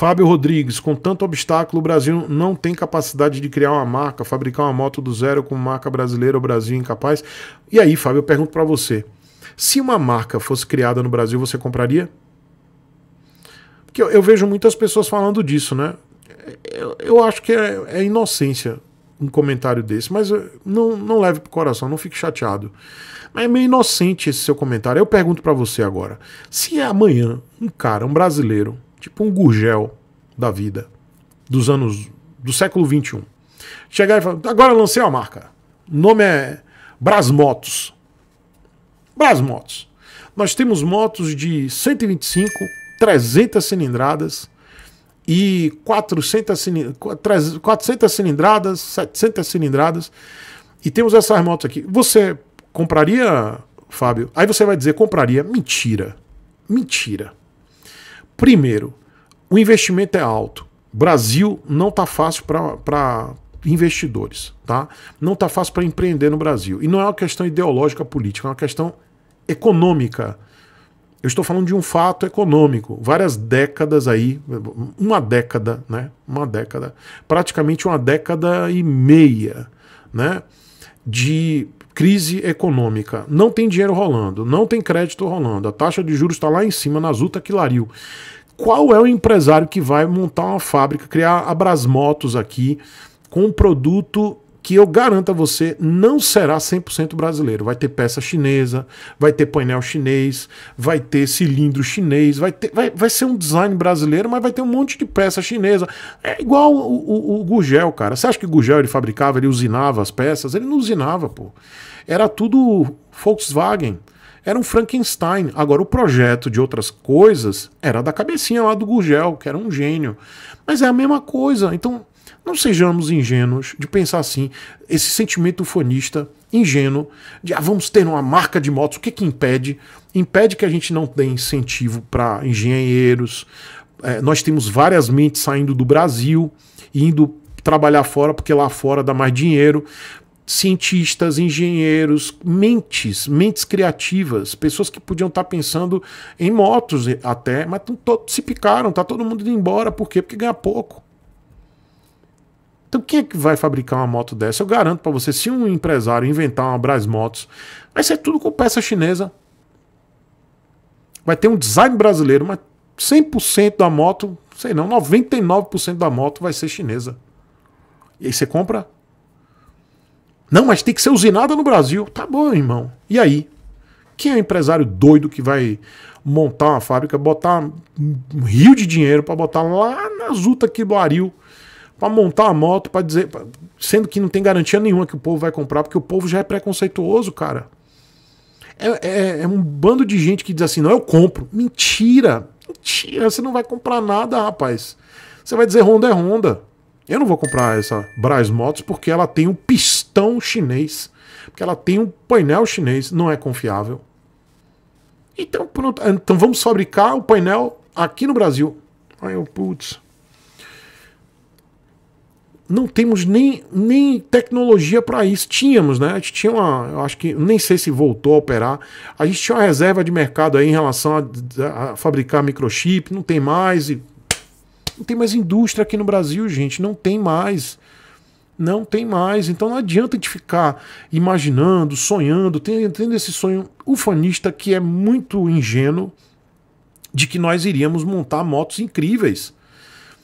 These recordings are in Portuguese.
Fábio Rodrigues, com tanto obstáculo, o Brasil não tem capacidade de criar uma marca, fabricar uma moto do zero com marca brasileira, o Brasil incapaz. E aí, Fábio, eu pergunto para você: se uma marca fosse criada no Brasil, você compraria? Porque eu, eu vejo muitas pessoas falando disso, né? Eu, eu acho que é, é, inocência um comentário desse, mas eh, não, não leve pro coração, não fique chateado. Mas é meio inocente esse seu comentário. Eu pergunto para você agora: se amanhã um cara, um brasileiro, tipo um gurgel da vida dos anos do século 21. Chegar e falar, agora lancei a marca. O nome é Brasmotos. Brasmotos. Nós temos motos de 125, 300 cilindradas e 400, 400 cilindradas, 700 cilindradas. E temos essas motos aqui. Você compraria, Fábio? Aí você vai dizer, compraria. Mentira. Mentira. Primeiro, o investimento é alto. Brasil não está fácil para investidores, tá? Não está fácil para empreender no Brasil. E não é uma questão ideológica política, é uma questão econômica. Eu estou falando de um fato econômico. Várias décadas aí, uma década, né? Uma década, praticamente uma década e meia, né? De crise econômica, não tem dinheiro rolando, não tem crédito rolando, a taxa de juros está lá em cima, nas UTA que lariu. Qual é o empresário que vai montar uma fábrica, criar a Brasmotos aqui, com um produto que eu garanto a você não será 100% brasileiro. Vai ter peça chinesa, vai ter painel chinês, vai ter cilindro chinês, vai, ter, vai, vai ser um design brasileiro, mas vai ter um monte de peça chinesa. É igual o, o, o Gugel, cara. Você acha que o Gugel ele fabricava, ele usinava as peças? Ele não usinava, pô. Era tudo Volkswagen. Era um Frankenstein. Agora, o projeto de outras coisas era da cabecinha lá do Gugel, que era um gênio. Mas é a mesma coisa. Então, não sejamos ingênuos de pensar assim, esse sentimento ufonista ingênuo de ah, vamos ter uma marca de motos, o que que impede? Impede que a gente não tenha incentivo para engenheiros. É, nós temos várias mentes saindo do Brasil, indo trabalhar fora, porque lá fora dá mais dinheiro. Cientistas, engenheiros, mentes, mentes criativas, pessoas que podiam estar tá pensando em motos até, mas se picaram, tá todo mundo indo embora. Por quê? Porque ganha pouco quem é que vai fabricar uma moto dessa? Eu garanto para você, se um empresário inventar uma Brasmotos, vai ser tudo com peça chinesa. Vai ter um design brasileiro, mas 100% da moto, sei não, 99% da moto vai ser chinesa. E aí você compra? Não, mas tem que ser usinada no Brasil. Tá bom, irmão. E aí? Quem é o empresário doido que vai montar uma fábrica, botar um rio de dinheiro para botar lá na Zuta Quiboaril, para montar a moto, para dizer, sendo que não tem garantia nenhuma que o povo vai comprar, porque o povo já é preconceituoso, cara. É, é, é, um bando de gente que diz assim: não, eu compro. Mentira! Mentira! Você não vai comprar nada, rapaz. Você vai dizer Honda é Honda. Eu não vou comprar essa Brás Motos porque ela tem um pistão chinês, porque ela tem um painel chinês, não é confiável. Então, pronto, então vamos fabricar o painel aqui no Brasil. Aí eu, putz não temos nem, nem tecnologia para isso. Tínhamos, né? A gente tinha uma. Eu acho que nem sei se voltou a operar. A gente tinha uma reserva de mercado aí em relação a, a fabricar microchip, não tem mais. E, não tem mais indústria aqui no Brasil, gente. Não tem mais. Não tem mais. Então não adianta a gente ficar imaginando, sonhando, tendo, tendo esse sonho ufanista que é muito ingênuo de que nós iríamos montar motos incríveis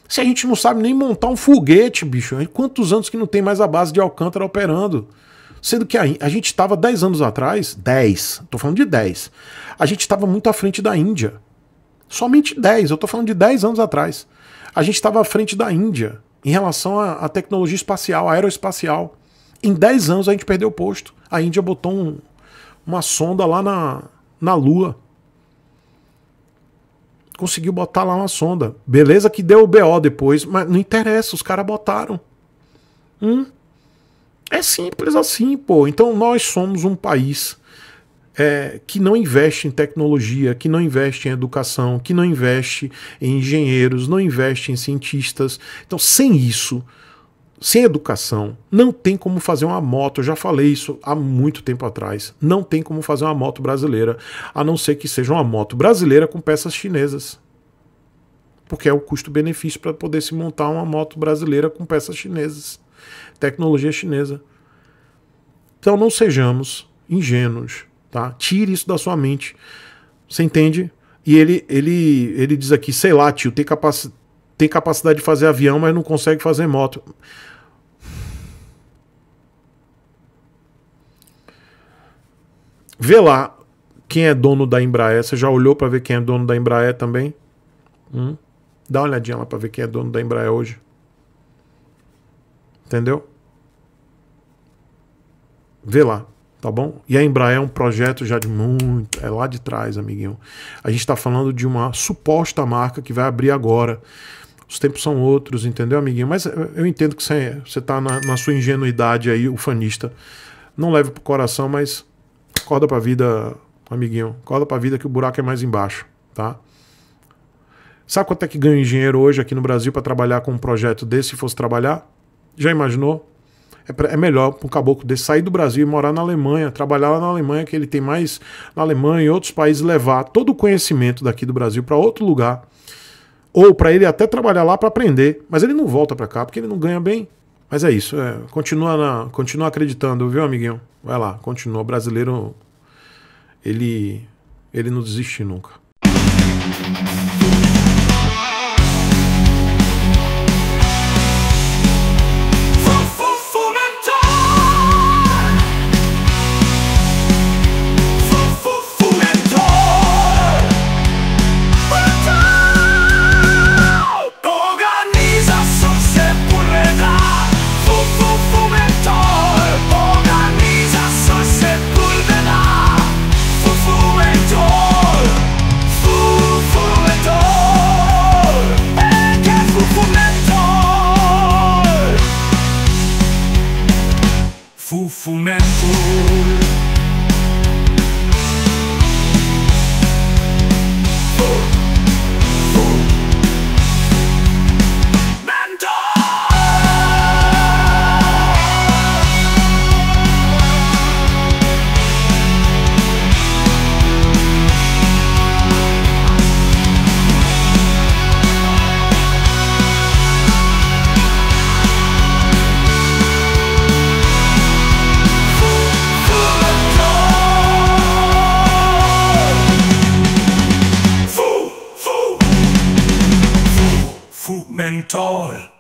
se a gente não sabe nem montar um foguete, bicho. Quantos anos que não tem mais a base de Alcântara operando? Sendo que a, a gente estava 10 anos atrás, 10, tô falando de 10. A gente estava muito à frente da Índia. Somente 10, eu tô falando de 10 anos atrás. A gente estava à frente da Índia em relação à, tecnologia espacial, aeroespacial. Em 10 anos a gente perdeu o posto. A Índia botou um, uma sonda lá na, na Lua conseguiu botar lá uma sonda. Beleza que deu o BO depois, mas não interessa, os caras botaram. Hum? É simples assim, pô. Então nós somos um país é, que não investe em tecnologia, que não investe em educação, que não investe em engenheiros, não investe em cientistas. Então, sem isso, sem educação, não tem como fazer uma moto. Eu já falei isso há muito tempo atrás. Não tem como fazer uma moto brasileira, a não ser que seja uma moto brasileira com peças chinesas. Porque é o custo-benefício para poder se montar uma moto brasileira com peças chinesas, tecnologia chinesa. Então não sejamos ingênuos, tá? Tire isso da sua mente. Você entende? E ele, ele, ele diz aqui, sei lá, tio, tem capacidade tem capacidade de fazer avião, mas não consegue fazer moto. Vê lá quem é dono da Embraer. Você já olhou para ver quem é dono da Embraer também? Hum? Dá uma olhadinha lá para ver quem é dono da Embraer hoje. Entendeu? Vê lá, tá bom? E a Embraer é um projeto já de muito. É lá de trás, amiguinho. A gente está falando de uma suposta marca que vai abrir agora os tempos são outros, entendeu, amiguinho? Mas eu entendo que você, está tá na, na sua ingenuidade aí, ufanista. Não leve pro coração, mas acorda pra vida, amiguinho. Acorda pra vida que o buraco é mais embaixo, tá? Sabe quanto é que ganha um engenheiro hoje aqui no Brasil para trabalhar com um projeto desse, se fosse trabalhar? Já imaginou? É, pra, é melhor para um caboclo desse sair do Brasil e morar na Alemanha, trabalhar lá na Alemanha, que ele tem mais na Alemanha e outros países, levar todo o conhecimento daqui do Brasil para outro lugar ou para ele até trabalhar lá para aprender. Mas ele não volta para cá porque ele não ganha bem. Mas é isso. É, continua, na, continua acreditando, viu, amiguinho? Vai lá, continua. O brasileiro, ele, ele não desiste nunca. Fufumentu. tall.